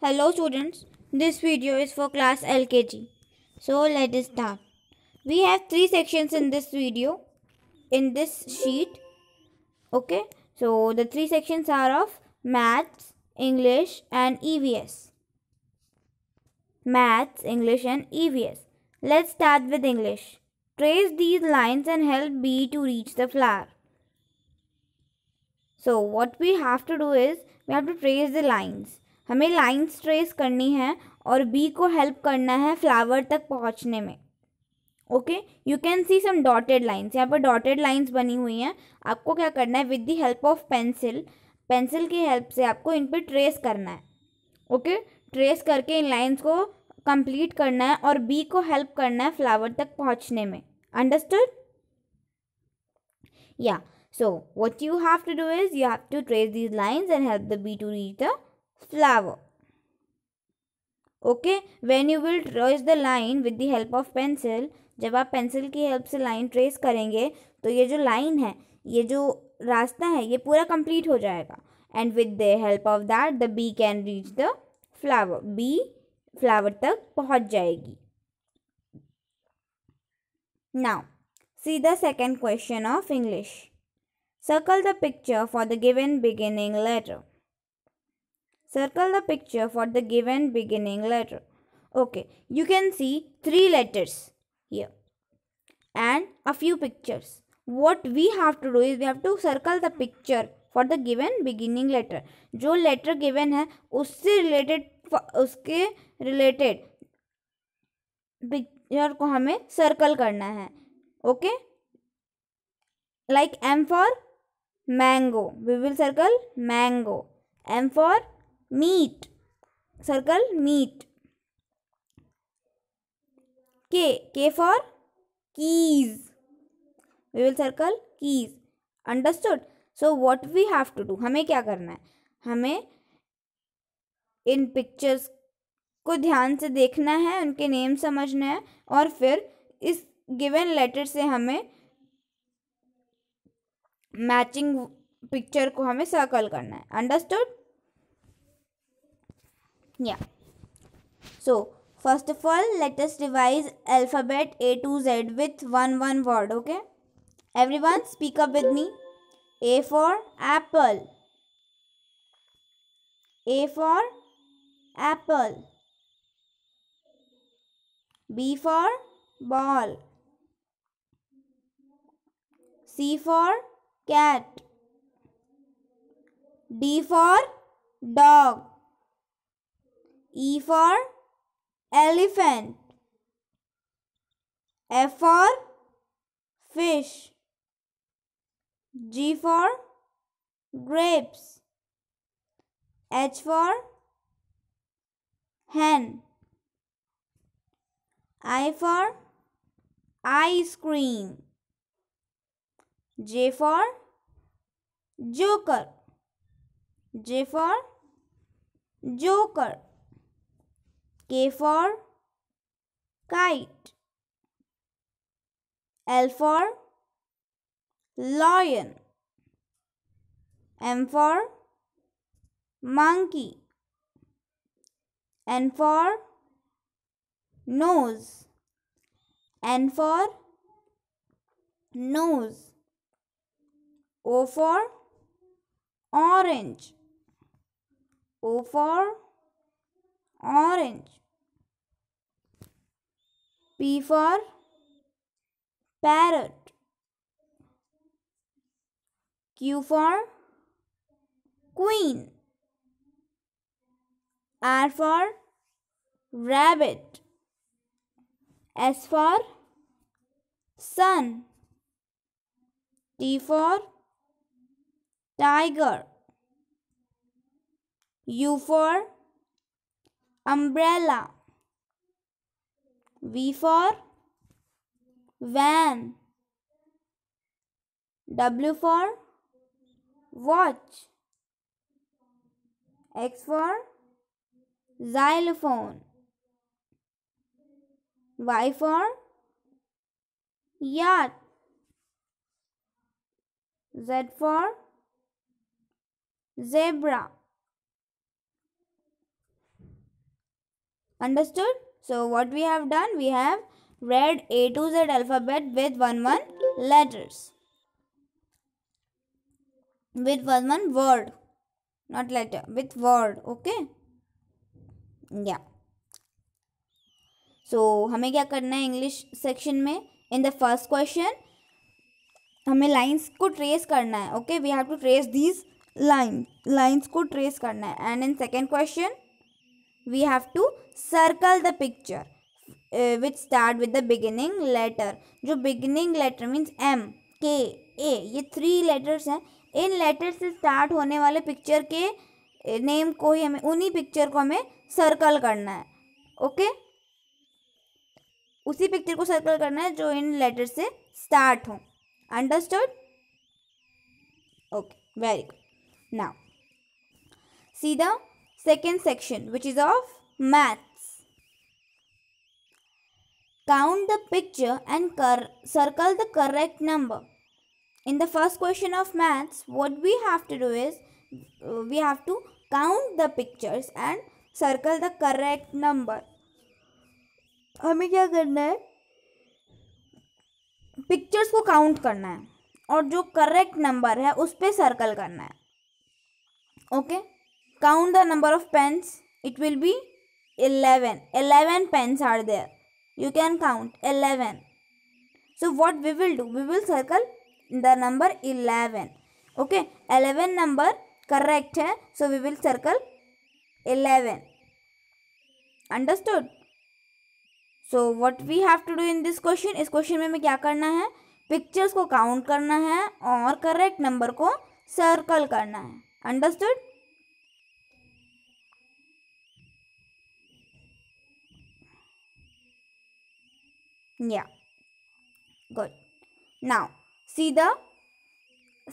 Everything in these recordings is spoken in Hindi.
Hello students, this video is for class LKG. So let us start. We have three sections in this video, in this sheet. Okay, so the three sections are of Maths, English and EVS. Maths, English and EVS. Let's start with English. Trace these lines and help B to reach the flower. So what we have to do is, we have to trace the lines. हमें लाइन्स ट्रेस करनी है और बी को हेल्प करना है फ्लावर तक पहुंचने में okay you can see some dotted lines यहाँ पर डॉटेड लाइन्स बनी हुई हैं आपको क्या करना है with the help of pencil pencil की हेल्प से आपको इन पर ट्रेस करना है ओके okay? ट्रेस करके इन लाइन्स को कंप्लीट करना है और बी को हेल्प करना है फ्लावर तक पहुंचने में अंडरस्टूड या so what you have to do is you have to trace these lines and help the bee to reach the flower okay when you will trace the line with the help of pencil जब आप पेंसिल की हेल्प से लाइन ट्रेस करेंगे तो ये जो लाइन है ये जो रास्ता है ये पूरा कंप्लीट हो जाएगा and with the help of that the bee can reach the flower bee flower तक पहुंच जाएगी now see the second question of English circle the picture for the given beginning letter Circle the picture for the given beginning letter. Okay, you can see three letters here and a few pictures. What we have to do is we have to circle the picture for the given beginning letter जो लेटर गिवन है उससे रिलेटेड उसके रिलेटेड पिक्चर को हमें सर्कल करना है okay like M for mango we will circle mango M for meat circle meat K K for keys we will circle keys understood so what we have to do हमें क्या करना है हमें इन पिक्चर्स को ध्यान से देखना है उनके नेम समझना है और फिर इस गिवन लेटर से हमें मैचिंग पिक्चर को हमें सर्कल करना है understood Yeah. So, first of all, let us revise alphabet A to Z with one one word, okay? Everyone, speak up with me. A for apple. A for apple. B for ball. C for cat. D for dog. E for elephant. F for fish. G for grapes. H for hen. I for ice cream. J for joker. J for joker. K for kite. L for lion. M for monkey. N for nose. N for nose. O for orange. O for orange P for parrot Q for queen R for rabbit S for sun T for tiger U for umbrella. V for van. W for watch. X for xylophone. Y for yacht. Z for zebra. Understood? So what we have done? We have read A to Z alphabet with one one letters. With one one word. Not letter. With word. Okay? Yeah. So so, हमें क्या करना है इंग्लिश सेक्शन में इन द फर्स्ट क्वेश्चन हमें लाइंस को ट्रेस करना है okay we have to trace these line lines को ट्रेस करना है and in second question we have to circle the picture uh, which start with the beginning letter jo beginning letter means M K A ye three letters hain in letters se start hone wale picture ke name ko hi hame unhi picture ko hame circle karna hai okay usi picture ko circle karna hai jo in letters se start ho understood okay very good now see the second section which is of maths. Count the picture and circle the correct number. In the first question of maths, what we have to do is we have to count the pictures and circle the correct number हमें क्या करना है पिक्चर्स को काउंट करना है और जो करेक्ट नंबर है उस पर सर्कल करना है okay okay? count the number of pens it will be 11 11 pens are there you can count 11 so what we will do we will circle the number 11 okay 11 number correct hai so we will circle 11 understood so what we have to do in this question is question mein हमें kya karna hai pictures ko count karna hai aur correct number ko circle karna hai understood yeah good now see the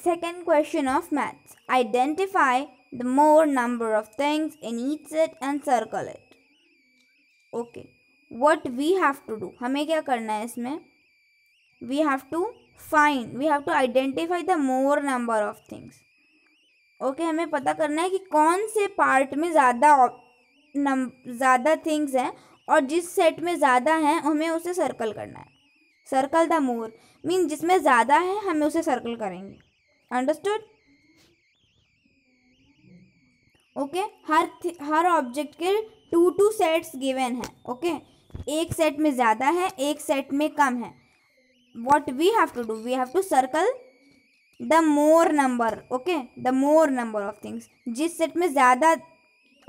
second question of maths identify the more number of things in each set and circle it okay what we have to do hame kya karna hai isme we have to find we have to identify the more number of things okay okay, हमें पता करना है कि कौन से पार्ट में ज़्यादा ज़्यादा थिंग्स हैं और जिस सेट में ज़्यादा हैं हमें उसे सर्कल करना है सर्कल द मोर मीन जिसमें ज़्यादा है हमें उसे सर्कल करेंगे अंडरस्टूड ओके हर हर ऑब्जेक्ट के टू टू सेट्स गिवन है ओके okay? एक सेट में ज़्यादा है एक सेट में कम है what we have to do we have to circle the more number okay the more number of things जिस सेट में ज़्यादा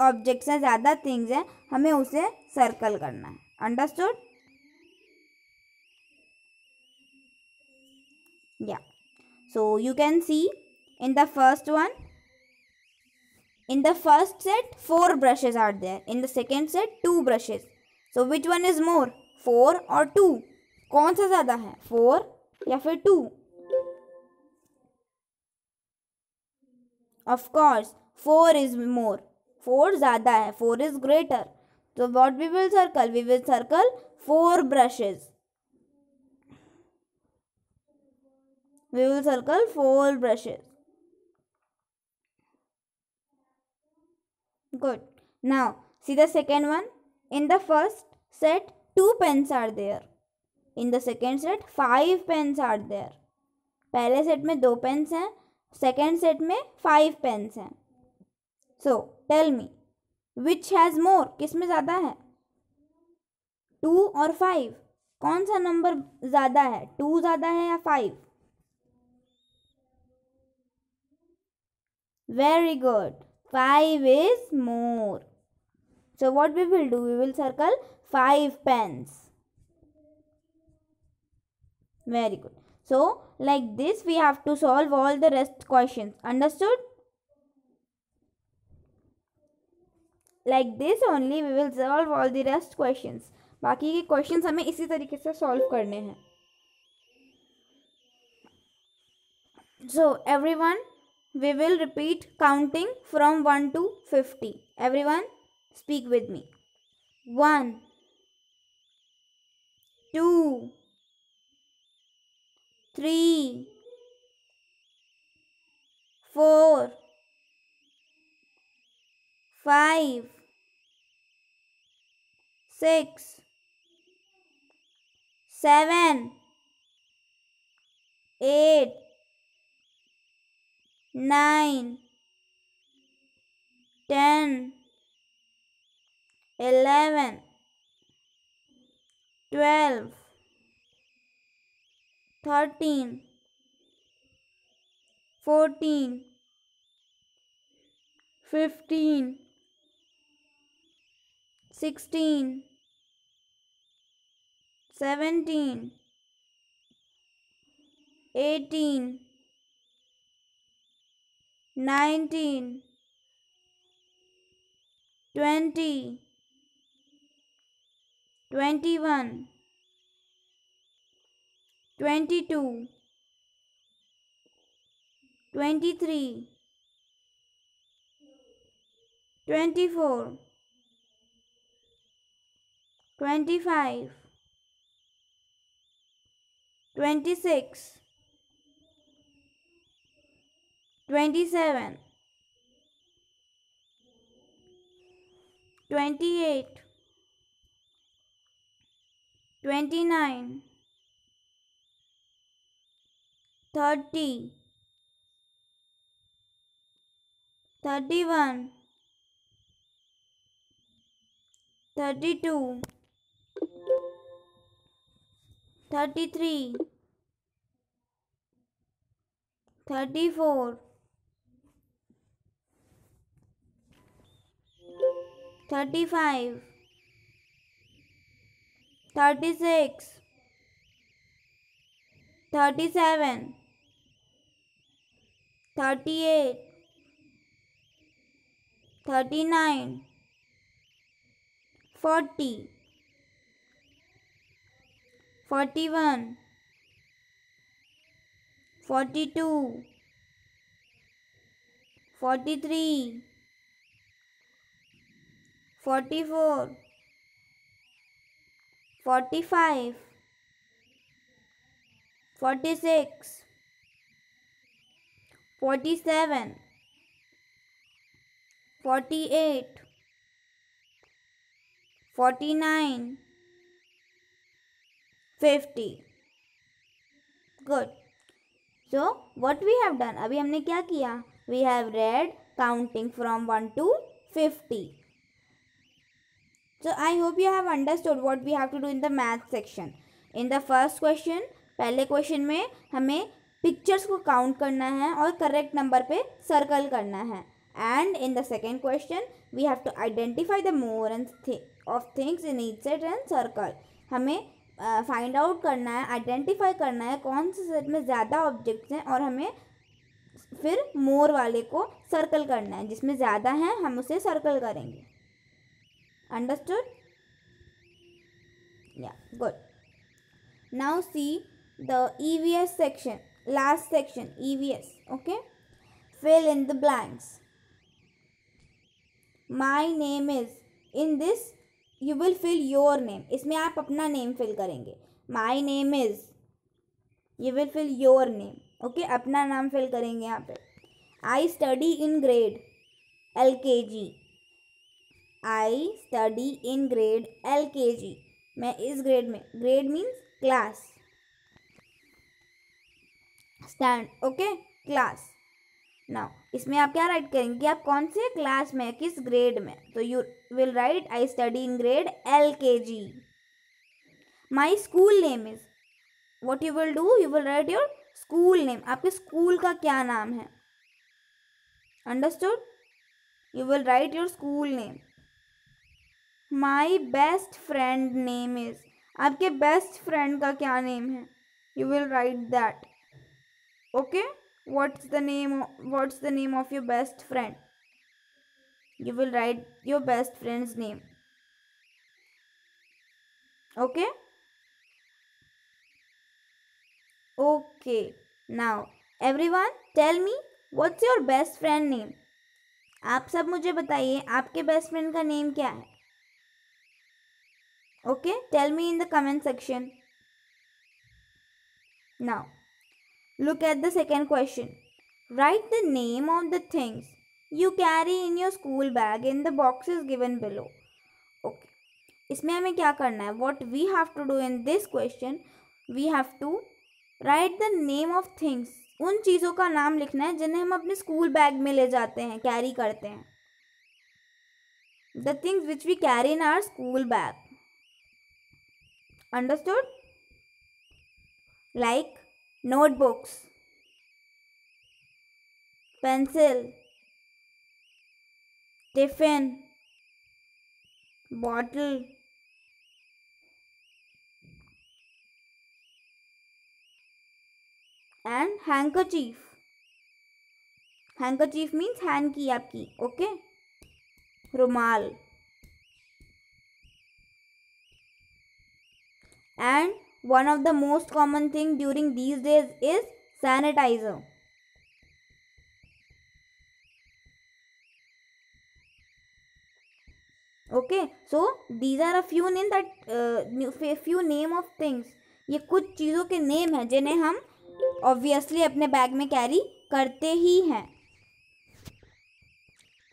ऑब्जेक्ट्स हैं ज़्यादा थिंग्स हैं हमें उसे सर्कल करना है अंडरस्टूड या so you can see in the first one in the first set four brushes are there in the second set two brushes so which one is more four और टू कौन सा ज़्यादा है फोर या फिर two of course four is more four ज़्यादा है फोर इज ग्रेटर तो what we will circle we will circle four brushes we will circle four brushes good now see the second one in the first set two pens are there in the second set five pens are there पहले सेट में दो पेन्स हैं सेकेंड सेट में फाइव पेन्स हैं so tell me which has more किस में ज़्यादा है टू और फाइव कौन सा नंबर ज़्यादा है टू ज़्यादा है या five very good five is more so what we will do we will circle five pens very good so like this we have to solve all the rest question understood like this only we will solve all the rest question बाकी के क्वेश्चन हमें इसी तरीके से सॉल्व करने हैं so every one we will repeat counting from one to fifty every one speak with me one two three four five six, seven, eight, nine, ten, eleven, twelve, thirteen, fourteen, fifteen. Sixteen seventeen eighteen nineteen twenty twenty one twenty two twenty three twenty four 25 26 27 28 29 30 31 32 33 34 35 36 37 38 39 40 41 42 43 44 45 46 47 48 49 fifty good so what we have done अभी हमने क्या किया we have read counting from one to fifty so I hope you have understood what we have to do in the math section in the first question पहले क्वेश्चन में हमें पिक्चर्स को काउंट करना है और करेक्ट नंबर पे सर्कल करना है and in the second question we have to identify the more and of things in each set and circle हमें फाइंड आउट करना है आइडेंटिफाई करना है कौन से सेट में ज़्यादा ऑब्जेक्ट्स हैं और हमें फिर मोर वाले को सर्कल करना है जिसमें ज़्यादा हैं हम उसे सर्कल करेंगे अंडरस्टूड या good now see the E V S section last section E V S okay fill in the blanks my name is in this you will fill your name इसमें आप अपना नेम फिल करेंगे my name is you will fill your name okay अपना नाम फिल करेंगे यहाँ पे I study in grade L K G I study in grade L K G मैं इस ग्रेड में grade means class stand okay class now इसमें आप क्या राइट करेंगे कि आप कौन से क्लास में किस ग्रेड में तो you will write I study in grade L K G my school name is what you will do you will write your school name आपके स्कूल का क्या नाम है understood you will write your school name my best friend name is आपके बेस्ट फ्रेंड का क्या नेम है you will write that okay what's the name what's the name of your best friend you will write your best friend's name okay okay now everyone tell me what's your best friend name आप सब मुझे बताइए आपके बेस्ट फ्रेंड का नेम क्या है okay tell me in the comment section now Look at the second question. Write the name of the things you carry in your school bag in the boxes given below. Okay. इसमें हमें क्या करना है what we have to do in this question we have to write the name of things उन चीज़ों का नाम लिखना है जिन्हें हम अपने स्कूल बैग में ले जाते हैं कैरी करते हैं the things which we carry in our school bag understood like notebooks, pencil, tiffin, bottle, and handkerchief. handkerchief means hand की आपकी ओके रुमाल and one of the most common thing during these days is sanitizer okay so these are a few name that uh, few name of things ये कुछ चीज़ों के नेम हैं जिन्हें हम ऑब्वियसली अपने बैग में कैरी करते ही हैं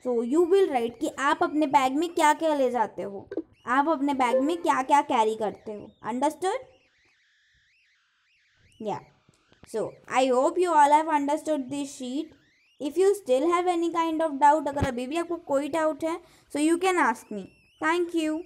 सो यू विल राइट कि आप अपने बैग में क्या क्या ले जाते हो आप अपने बैग में क्या क्या कैरी करते हो understand yeah so i hope you all have understood this sheet if you still have any kind of doubt agar abhi bhi aapko koi doubt hai so you can ask me thank you